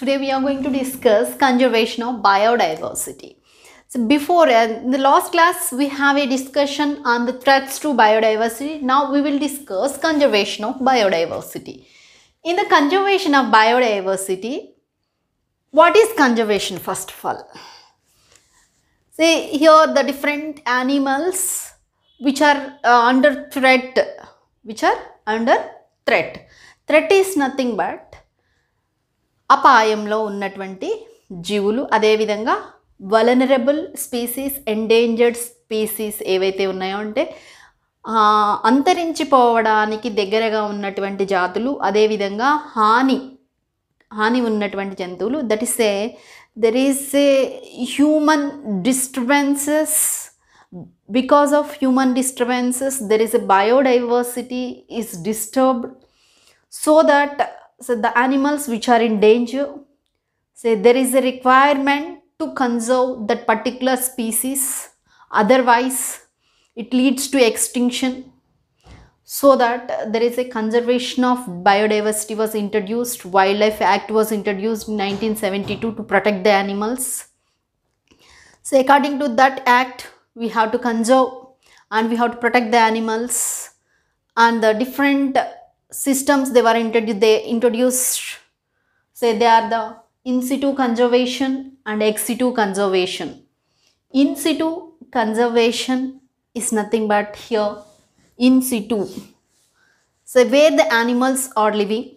Today we are going to discuss conservation of biodiversity. So before uh, in the last class we have a discussion on the threats to biodiversity. Now we will discuss conservation of biodiversity. In the conservation of biodiversity, what is conservation first of all? See here the different animals which are uh, under threat, which are under threat. Threat is nothing but అపాయంలో ఉన్నటువంటి జీవులు అదేవిధంగా vulnerable species endangered species ఏవైతే ఉన్నాయో అంటే అంతరించిపోవడానికి దగ్గరగా ఉన్నటువంటి జాతులు అదేవిధంగా హాని హాని ఉన్నటువంటి జంతువులు that is a there is a human disturbances because of human disturbances there is a biodiversity is disturbed so that so the animals which are in danger say there is a requirement to conserve that particular species otherwise it leads to extinction so that there is a conservation of biodiversity was introduced wildlife act was introduced in 1972 to protect the animals so according to that act we have to conserve and we have to protect the animals and the different systems they were introduced they introduced say they are the in situ conservation and ex situ conservation in situ conservation is nothing but here in situ so where the animals are living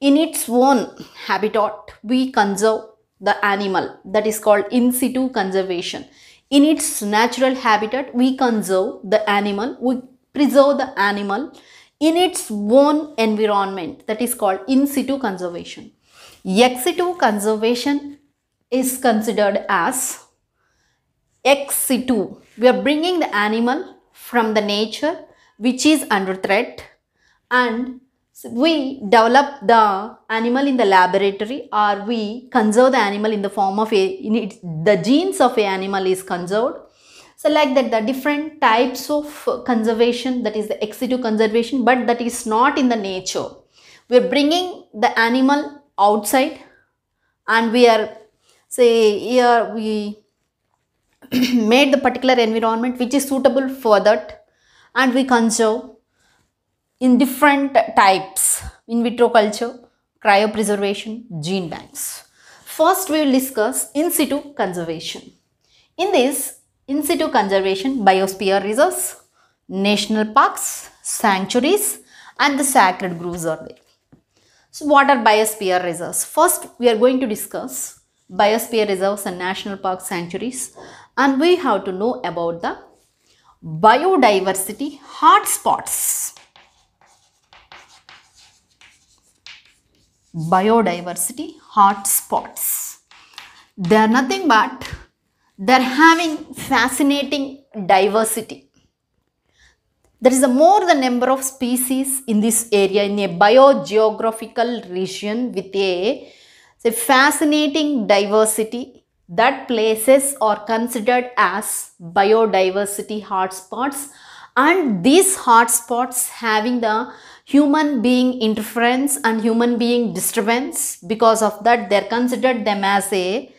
in its own habitat we conserve the animal that is called in situ conservation in its natural habitat we conserve the animal we preserve the animal in its own environment that is called in situ conservation. Ex situ conservation is considered as ex situ. We are bringing the animal from the nature which is under threat and we develop the animal in the laboratory or we conserve the animal in the form of a, it, the genes of a animal is conserved so like that the different types of conservation that is the ex situ conservation but that is not in the nature we are bringing the animal outside and we are say here we made the particular environment which is suitable for that and we conserve in different types in vitro culture cryopreservation gene banks first we will discuss in situ conservation in this in situ conservation, biosphere reserves, national parks, sanctuaries and the sacred groves are there. So what are biosphere reserves? First we are going to discuss biosphere reserves and national park sanctuaries and we have to know about the biodiversity hotspots. Biodiversity hotspots. They are nothing but they're having fascinating diversity. There is a more the number of species in this area in a biogeographical region with a, a fascinating diversity that places are considered as biodiversity hotspots and these hotspots having the human being interference and human being disturbance because of that they're considered them as a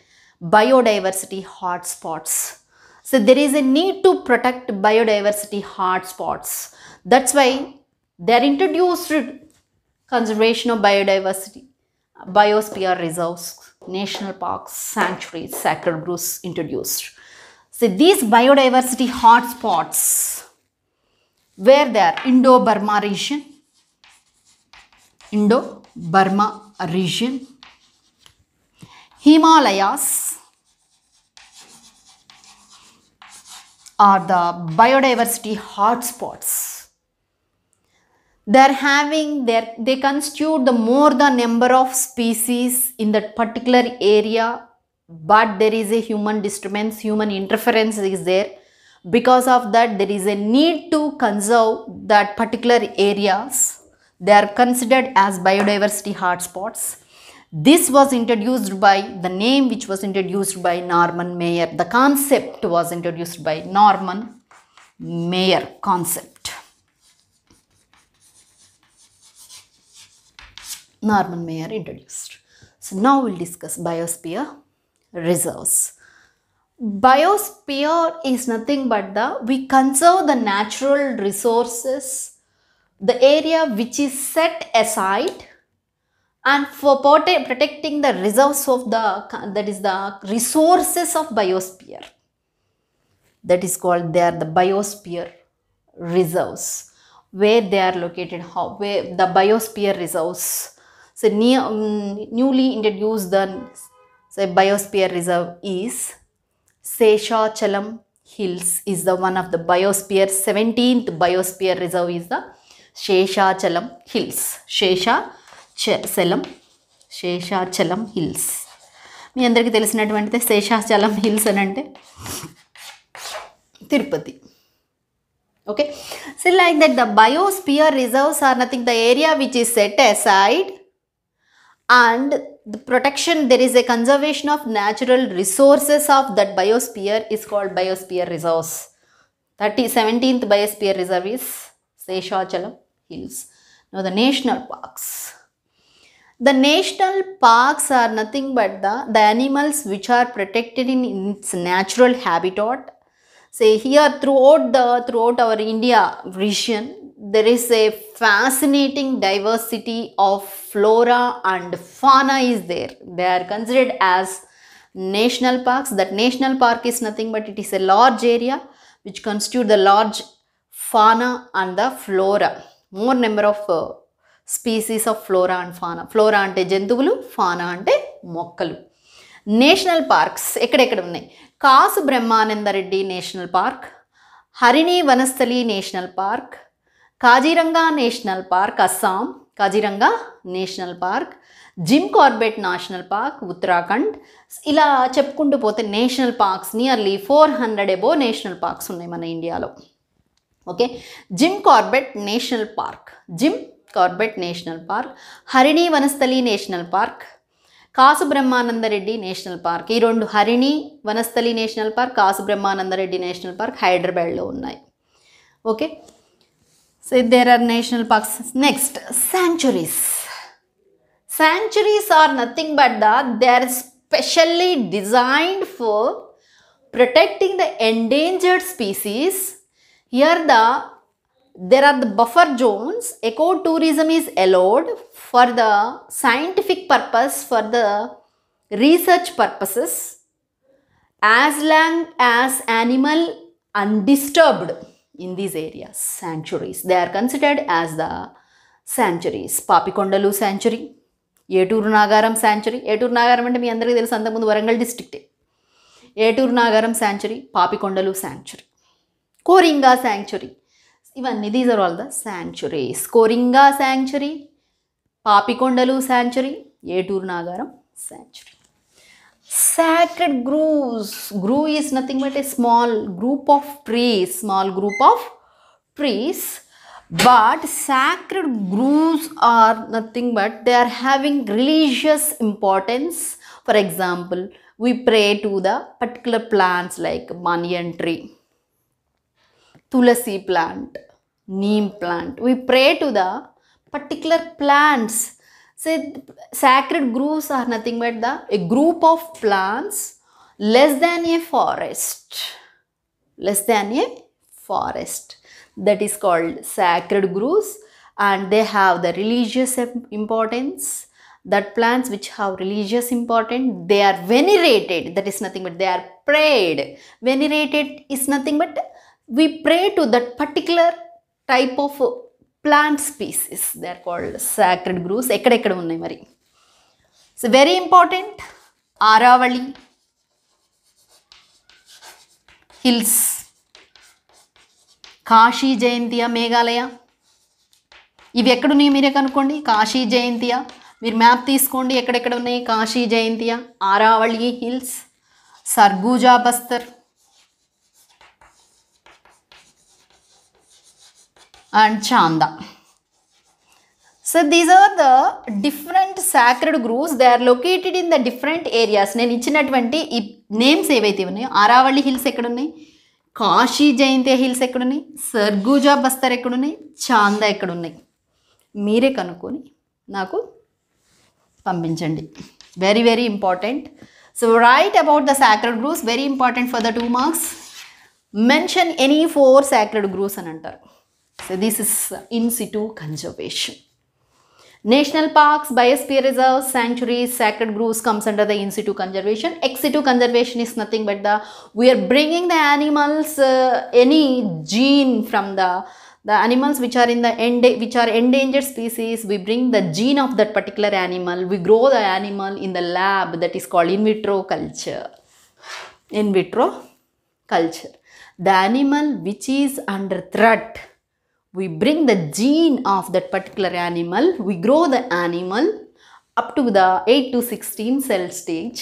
biodiversity hotspots. So there is a need to protect biodiversity hotspots. That's why they're introduced conservation of biodiversity, biosphere reserves, national parks, sanctuaries, sacred groves introduced. So these biodiversity hotspots, where they are Indo-Burma region, Indo-Burma region, Himalayas are the biodiversity hotspots. They're having their, they constitute the more the number of species in that particular area, but there is a human disturbance, human interference is there. Because of that, there is a need to conserve that particular areas. They are considered as biodiversity hotspots this was introduced by the name which was introduced by Norman Mayer. The concept was introduced by Norman Mayer concept. Norman Mayer introduced. So now we'll discuss biosphere reserves. Biosphere is nothing but the, we conserve the natural resources, the area which is set aside and for protecting the reserves of the, that is the resources of biosphere. That is called, there the biosphere reserves. Where they are located, how, where the biosphere reserves. So, near, um, newly introduced the so biosphere reserve is Seshachalam Hills is the one of the biosphere, 17th biosphere reserve is the Sheshachalam Hills. Sheshachalam Sheshachalam Sheshachalam hills మీ అందరికీ తెలిసినటువంటిది Sheshachalam hills అని అంటే Tirupati okay so like that the biosphere reserves are nothing the area which is set aside and the protection there is a conservation of natural resources of that biosphere is called biosphere reserves thirty seventeenth biosphere reserve is Sheshachalam hills no the national parks The national parks are nothing but the, the animals which are protected in its natural habitat. Say here throughout the throughout our India region, there is a fascinating diversity of flora and fauna is there. They are considered as national parks. That national park is nothing but it is a large area which constitute the large fauna and the flora. More number of uh, species of flora and fauna flora అంటే జంతువులు fauna అంటే మొక్కలు national parks ఎక్కడెక్కడ ఉన్నాయి Kasu Brahmananda Reddy national park Harini Vanasthali national park Kaziranga national park Assam Kaziranga national park Jim Corbett national park Uttarakhand ఇలా చెప్పుకుంటూ పోతే national parks nearly four hundred above national parks ఉన్నాయి మన ఇండియాలో okay Jim Corbett national park Jim Corbett national park Harini Vanasthali national park Kasu Brahmananda Reddy national park ఈ రెండు Harini Vanasthali national park Kasu Brahmananda Reddy national park హైదరాబాద్లో ఉన్నాయి okay so there are national parks next sanctuaries sanctuaries are nothing but the they are specially designed for protecting the endangered species Here ద there are the buffer zones ecotourism is allowed for the scientific purpose for the research purposes as long as animal undisturbed in these areas sanctuaries they are considered as the sanctuaries papikondalu sanctuary Eturu Nagaram sanctuary Eturu Nagaram అంటే మీ అందరికీ తెలుసు అంతకుముందు వరంగల్ డిస్టిక్టే Eturu Nagaram sanctuary Papikondalu sanctuary Coringa sanctuary ఇవన్నీ these are all the sanctuaries Coringa sanctuary Papikondalu Sanctuary, Eturu Nagaram sanctuary sacred groves grove is nothing but a small group of trees small group of trees but sacred groves are nothing but they are having religious importance for example we pray to the particular plants like banyan tree tulasi plant, neem plant. We pray to the particular plants. Say sacred groves are nothing but the a group of plants less than a forest. Less than a forest. That is called sacred groves and they have the religious importance that plants which have religious importance they are venerated that is nothing but they are prayed venerated is nothing but we pray to that particular type of plant species they are called sacred groves ఎక్కడెక్కడ ఉన్నాయి మరి so very important Aravalli hills Khasi Jaintia Meghalaya ఇవి ఎక్కడున్నాయి మీరే కనుక్కోండి కాశీ జయంతియ మీరు map తీసుకోండి ఎక్కడెక్కడ ఉన్నాయి Khasi Jaintia Aravalli hills Surguja Bastar and Chanda so these are the different sacred groves. They are located in the different areas. నేను ఇచ్చినటువంటి ఈ నేమ్స్ ఏవైతే ఉన్నాయో ఆరావళి హిల్స్ ఎక్కడున్నాయి కాశీ జయంతి హిల్స్ ఎక్కడున్నాయి సర్గూజా బస్తర్ ఎక్కడున్నాయి చాంద ఎక్కడున్నాయి మీరే కనుక్కొని నాకు పంపించండి very very important so write about the sacred groups very important for the two marks mention any four sacred groups అని అంటారు So this is in situ conservation. National parks, biosphere reserves, sanctuaries, sacred groves comes under the in situ conservation. Ex situ conservation is nothing but the we are bringing the animals uh, any gene from the the animals which are in the end which are endangered species we bring the gene of that particular animal we grow the animal in the lab that is called in vitro culture in vitro culture the animal which is under threat we bring the gene of that particular animal, we grow the animal up to the 8 to 16 cell stage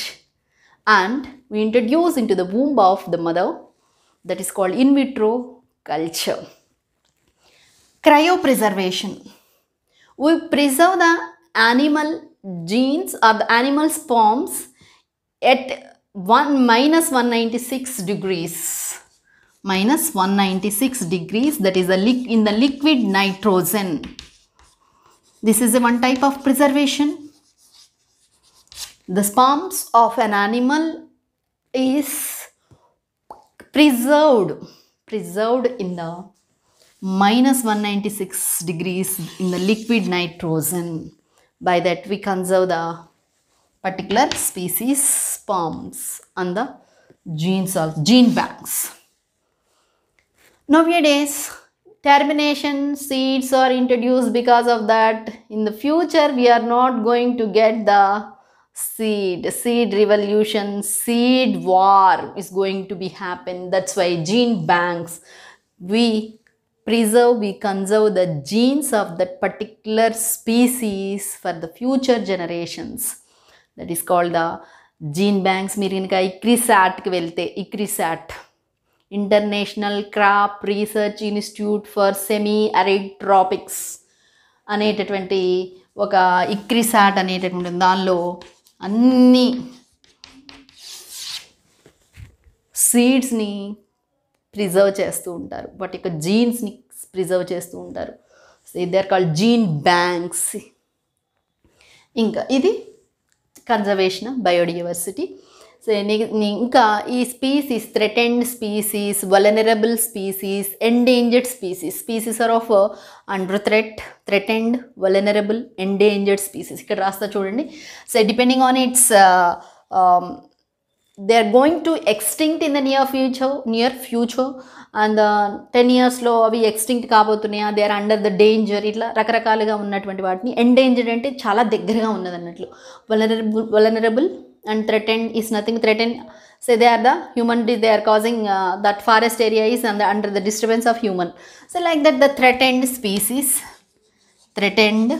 and we introduce into the womb of the mother that is called in vitro culture. Cryopreservation. We preserve the animal genes or the animal sperms at 1 minus 196 degrees minus 196 degrees that is a in the liquid nitrogen. This is a one type of preservation. The sperms of an animal is preserved preserved in the minus 196 degrees in the liquid nitrogen. By that we conserve the particular species sperms and the genes of gene banks. Nowadays, termination seeds are introduced because of that. In the future, we are not going to get the seed, seed revolution, seed war is going to be happen. That's why gene banks, we preserve, we conserve the genes of that particular species for the future generations. That is called the gene banks. mirinka కనుక ఇక్రిసాట్కి వెళ్తే ICRISAT international crop research institute for semi arid tropics అనేటటువంటి ఒక ICRISAT అనేటటువంటి దానిలో అన్ని సీడ్స్ని preserve చేస్తూ ఉంటారు వాటి యొక్క జీన్స్ని ప్రిజర్వ్ చేస్తూ ఉంటారు they are called gene banks ఇంకా ఇది కన్జర్వేషన్ బయోడైవర్సిటీ సో ఇంకా ఈ species threatened species vulnerable species endangered species species are of under threat threatened vulnerable endangered species ఇక్కడ రాస్తా చూడండి so depending on its they are going to extinct in the near future near future and ten ఇయర్స్లో అవి extinct కాబోతున్నాయా they are under the danger ఇట్లా రకరకాలుగా ఉన్నటువంటి వాటిని ఎండేంజర్డ్ అంటే చాలా దగ్గరగా ఉన్నది అన్నట్లు vulnerable vulnerable and threatened is nothing threatened. say they are the human they are causing uh, that forest area is under, under the disturbance of human so like that the threatened species threatened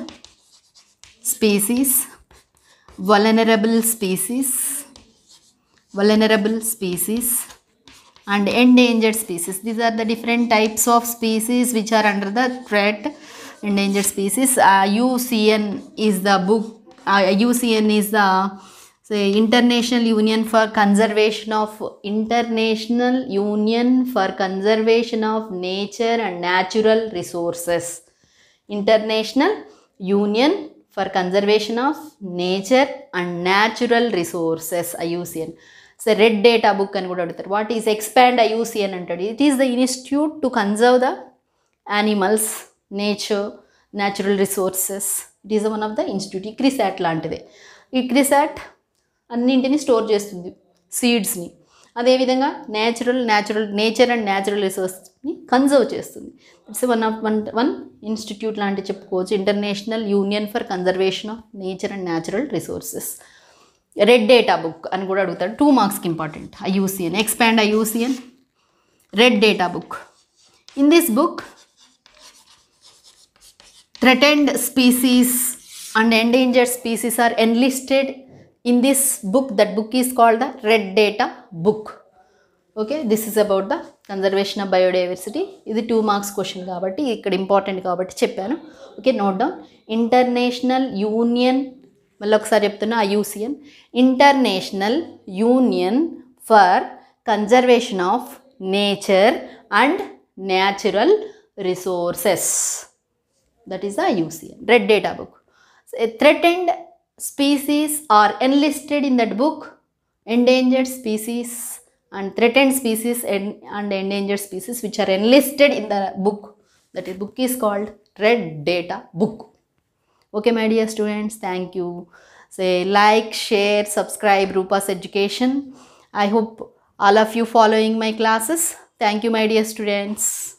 species vulnerable species vulnerable species and endangered species these are the different types of species which are under the threat endangered species uh, ucn is the book uh, ucn is the so international union for conservation of international union for conservation of nature and natural resources international union for conservation of nature and natural resources IUCN so red data book అని కూడా అడుగుతారు what is expand IUCN అంటాడు it is the institute to conserve the animals nature natural resources it is one of the institute ICRISAT లాంటిదే ICRISAT అన్నింటినీ store చేస్తుంది సీడ్స్ని అదేవిధంగా natural natural nature and natural రిసోర్స్ని కన్జర్వ్ చేస్తుంది it's one of one one institute లాంటివి చెప్పుకోవచ్చు international union for conservation of nature and natural resources red data book అని కూడా అడుగుతారు టూ మార్క్స్కి important IUCN expand IUCN red data book in this book threatened species and endangered species are enlisted in this book that book is called the red data book okay this is about the conservation of biodiversity ఇది two marks question కాబట్టి ఇక్కడ important కాబట్టి చెప్పాను okay note down international union మళ్ళీ ఒకసారి చెప్తున్నా IUCN international union for conservation of nature and natural resources that is the IUCN red data book threat and species are enlisted in that book endangered species and threatened species and, and endangered species which are enlisted in the book That book is called red data book okay my dear students thank you say like share subscribe rupa's education i hope all of you following my classes thank you my dear students